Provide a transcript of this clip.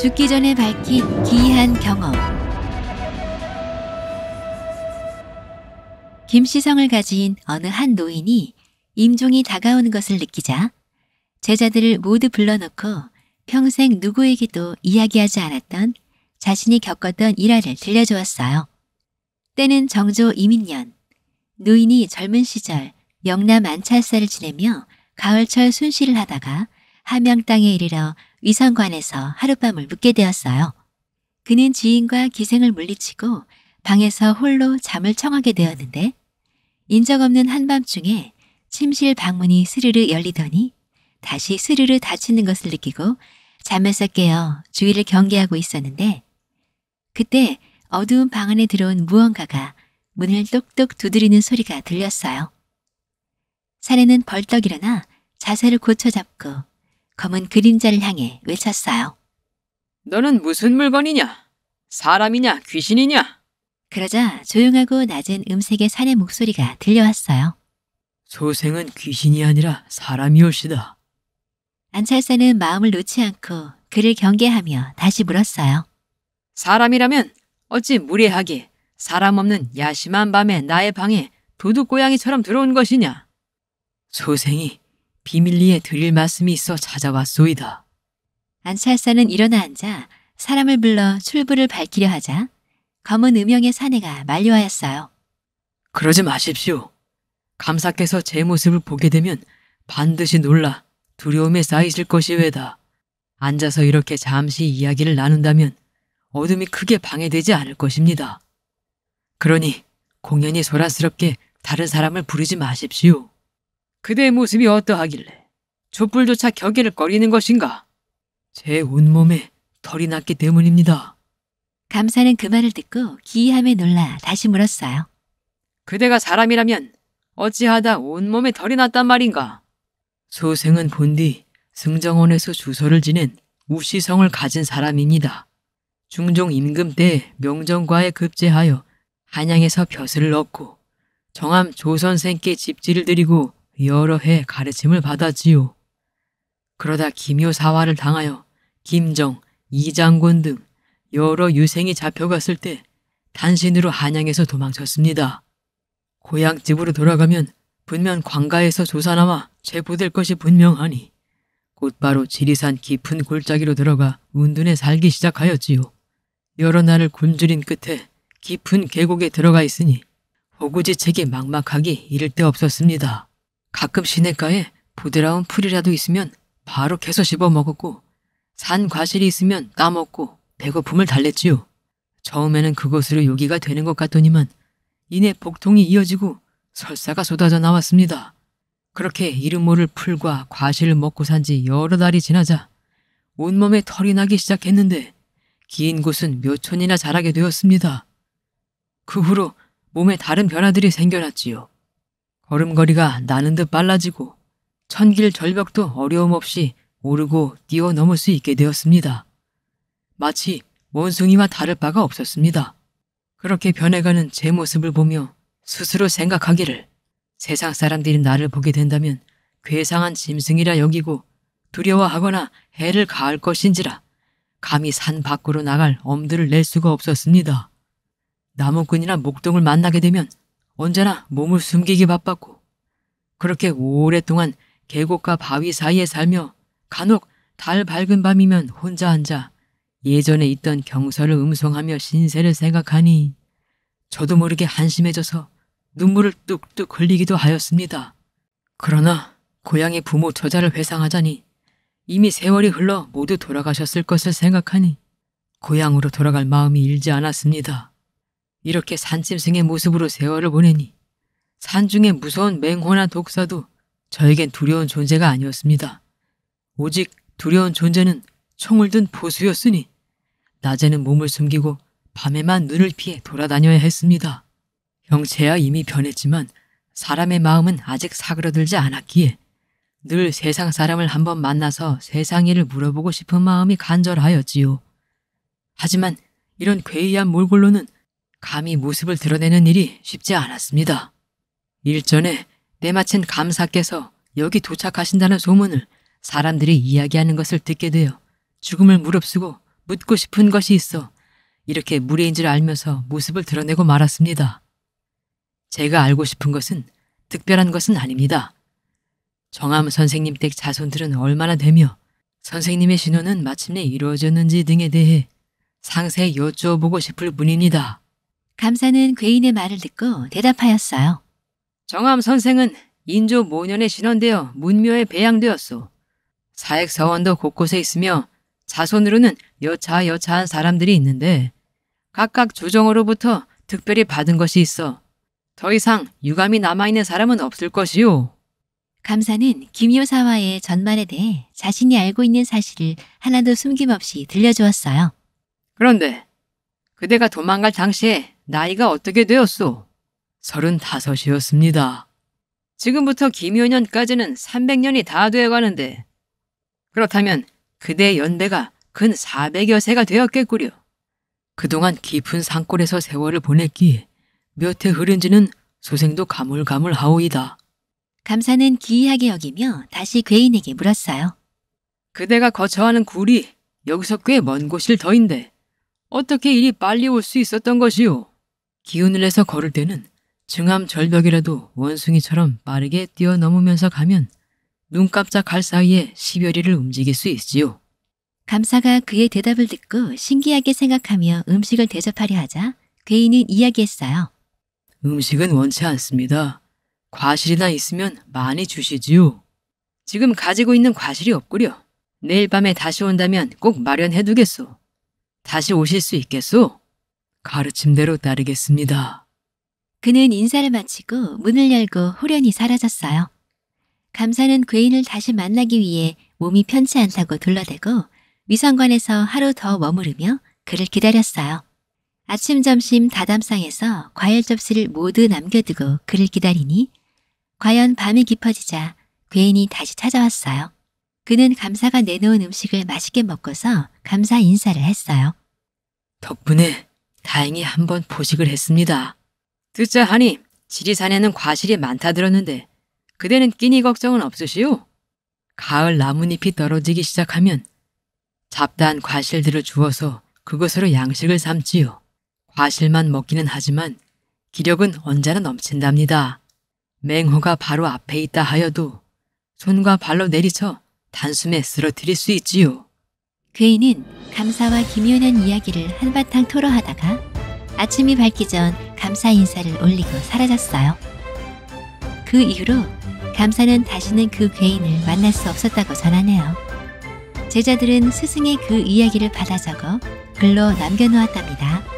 죽기 전에 밝힌 기이한 경험. 김시성을 가진 어느 한 노인이 임종이 다가오는 것을 느끼자 제자들을 모두 불러놓고 평생 누구에게도 이야기하지 않았던 자신이 겪었던 일화를 들려주었어요. 때는 정조 이민년. 노인이 젊은 시절 영남 안찰사를 지내며 가을철 순시를 하다가 함양 땅에 이르러 위성관에서 하룻밤을 묵게 되었어요. 그는 지인과 기생을 물리치고 방에서 홀로 잠을 청하게 되었는데 인적 없는 한밤중에 침실 방문이 스르르 열리더니 다시 스르르 닫히는 것을 느끼고 잠에서 깨어 주위를 경계하고 있었는데 그때 어두운 방 안에 들어온 무언가가 문을 똑똑 두드리는 소리가 들렸어요. 사내는 벌떡 일어나 자세를 고쳐잡고 검은 그림자를 향해 외쳤어요. 너는 무슨 물건이냐? 사람이냐? 귀신이냐? 그러자 조용하고 낮은 음색의 산의 목소리가 들려왔어요. 소생은 귀신이 아니라 사람이올시다. 안찰사는 마음을 놓지 않고 그를 경계하며 다시 물었어요. 사람이라면 어찌 무례하게 사람 없는 야심한 밤에 나의 방에 도둑 고양이처럼 들어온 것이냐? 소생이 비밀리에 드릴 말씀이 있어 찾아왔소이다. 안찰사는 일어나 앉아 사람을 불러 출부를 밝히려 하자 검은 음영의 사내가 만료하였어요. 그러지 마십시오. 감사께서 제 모습을 보게 되면 반드시 놀라 두려움에 쌓이실 것이외다. 앉아서 이렇게 잠시 이야기를 나눈다면 어둠이 크게 방해되지 않을 것입니다. 그러니 공연히 소란스럽게 다른 사람을 부르지 마십시오. 그대의 모습이 어떠하길래 촛불조차 격의를 꺼리는 것인가? 제 온몸에 털이 났기 때문입니다. 감사는 그 말을 듣고 기이함에 놀라 다시 물었어요. 그대가 사람이라면 어찌하다 온몸에 털이 났단 말인가? 소생은 본디 승정원에서 주소를 지낸 우시성을 가진 사람입니다. 중종 임금 때 명정과에 급제하여 한양에서 벼슬을 얻고 정암 조선생께 집지를 드리고 여러 해 가르침을 받았지요. 그러다 김효사화를 당하여 김정, 이장군 등 여러 유생이 잡혀갔을 때 단신으로 한양에서 도망쳤습니다. 고향집으로 돌아가면 분명 광가에서조사나와 체포될 것이 분명하니 곧바로 지리산 깊은 골짜기로 들어가 운둔에 살기 시작하였지요. 여러 날을 굶주린 끝에 깊은 계곡에 들어가 있으니 호구지책이 막막하기 이를 데 없었습니다. 가끔 시내가에 부드러운 풀이라도 있으면 바로 개서 씹어 먹었고 산 과실이 있으면 따먹고 배고픔을 달랬지요. 처음에는 그것으로 요기가 되는 것 같더니만 이내 복통이 이어지고 설사가 쏟아져 나왔습니다. 그렇게 이름 모를 풀과 과실을 먹고 산 지 여러 달이 지나자 온몸에 털이 나기 시작했는데 긴 곳은 몇 촌이나 자라게 되었습니다. 그 후로 몸에 다른 변화들이 생겨났지요. 얼음거리가 나는 듯 빨라지고 천길 절벽도 어려움 없이 오르고 뛰어넘을 수 있게 되었습니다. 마치 원숭이와 다를 바가 없었습니다. 그렇게 변해가는 제 모습을 보며 스스로 생각하기를 세상 사람들이 나를 보게 된다면 괴상한 짐승이라 여기고 두려워하거나 해를 가할 것인지라 감히 산 밖으로 나갈 엄두를 낼 수가 없었습니다. 나무꾼이나 목동을 만나게 되면 언제나 몸을 숨기기 바빴고 그렇게 오랫동안 계곡과 바위 사이에 살며 간혹 달 밝은 밤이면 혼자 앉아 예전에 있던 경서를 음성하며 신세를 생각하니 저도 모르게 한심해져서 눈물을 뚝뚝 흘리기도 하였습니다. 그러나 고향의 부모 저자를 회상하자니 이미 세월이 흘러 모두 돌아가셨을 것을 생각하니 고향으로 돌아갈 마음이 일지 않았습니다. 이렇게 산짐승의 모습으로 세월을 보내니 산중의 무서운 맹호나 독사도 저에겐 두려운 존재가 아니었습니다. 오직 두려운 존재는 총을 든 보수였으니 낮에는 몸을 숨기고 밤에만 눈을 피해 돌아다녀야 했습니다. 형체야 이미 변했지만 사람의 마음은 아직 사그러들지 않았기에 늘 세상 사람을 한번 만나서 세상 일을 물어보고 싶은 마음이 간절하였지요. 하지만 이런 괴이한 몰골로는 감히 모습을 드러내는 일이 쉽지 않았습니다. 일전에 때마침 감사께서 여기 도착하신다는 소문을 사람들이 이야기하는 것을 듣게 되어 죽음을 무릅쓰고 묻고 싶은 것이 있어 이렇게 무례인 줄 알면서 모습을 드러내고 말았습니다. 제가 알고 싶은 것은 특별한 것은 아닙니다. 정암 선생님 댁 자손들은 얼마나 되며 선생님의 신호는 마침내 이루어졌는지 등에 대해 상세히 여쭤보고 싶을 뿐입니다. 감사는 괴인의 말을 듣고 대답하였어요. 정암 선생은 인조 모년에 신원되어 문묘에 배양되었소. 사액 사원도 곳곳에 있으며 자손으로는 여차여차한 사람들이 있는데 각각 조정으로부터 특별히 받은 것이 있어 더 이상 유감이 남아있는 사람은 없을 것이요. 감사는 김효사와의 전말에 대해 자신이 알고 있는 사실을 하나도 숨김없이 들려주었어요. 그런데 그대가 도망갈 당시에 나이가 어떻게 되었소? 서른다섯이었습니다. 지금부터 김효년까지는 300년이 다 되어가는데 그렇다면 그대 연배가 근 400여 세가 되었겠구려. 그동안 깊은 산골에서 세월을 보냈기에 몇 해 흐른지는 소생도 가물가물하오이다. 감사는 기이하게 여기며 다시 괴인에게 물었어요. 그대가 거처하는 굴이 여기서 꽤 먼 곳일 더인데 어떻게 이리 빨리 올 수 있었던 것이오? 기운을 내서 걸을 때는 증암 절벽이라도 원숭이처럼 빠르게 뛰어넘으면서 가면 눈 깜짝할 사이에 시별이를 움직일 수 있지요. 감사가 그의 대답을 듣고 신기하게 생각하며 음식을 대접하려 하자 괴인은 이야기했어요. 음식은 원치 않습니다. 과실이나 있으면 많이 주시지요. 지금 가지고 있는 과실이 없구려. 내일 밤에 다시 온다면 꼭 마련해두겠소. 다시 오실 수 있겠소? 가르침대로 따르겠습니다. 그는 인사를 마치고 문을 열고 호련히 사라졌어요. 감사는 괴인을 다시 만나기 위해 몸이 편치 않다고 둘러대고 위성관에서 하루 더 머무르며 그를 기다렸어요. 아침 점심 다담상에서 과일 접시를 모두 남겨두고 그를 기다리니 과연 밤이 깊어지자 괴인이 다시 찾아왔어요. 그는 감사가 내놓은 음식을 맛있게 먹고서 감사 인사를 했어요. 덕분에 다행히 한 번 포식을 했습니다. 듣자 하니 지리산에는 과실이 많다 들었는데 그대는 끼니 걱정은 없으시오? 가을 나뭇잎이 떨어지기 시작하면 잡다한 과실들을 주워서 그것으로 양식을 삼지요. 과실만 먹기는 하지만 기력은 언제나 넘친답니다. 맹호가 바로 앞에 있다 하여도 손과 발로 내리쳐 단숨에 쓰러뜨릴 수 있지요. 괴인은 감사와 김윤현 이야기를 한바탕 토로하다가 아침이 밝기 전 감사 인사를 올리고 사라졌어요. 그 이후로 감사는 다시는 그 괴인을 만날 수 없었다고 전하네요. 제자들은 스승의 그 이야기를 받아 적어 글로 남겨놓았답니다.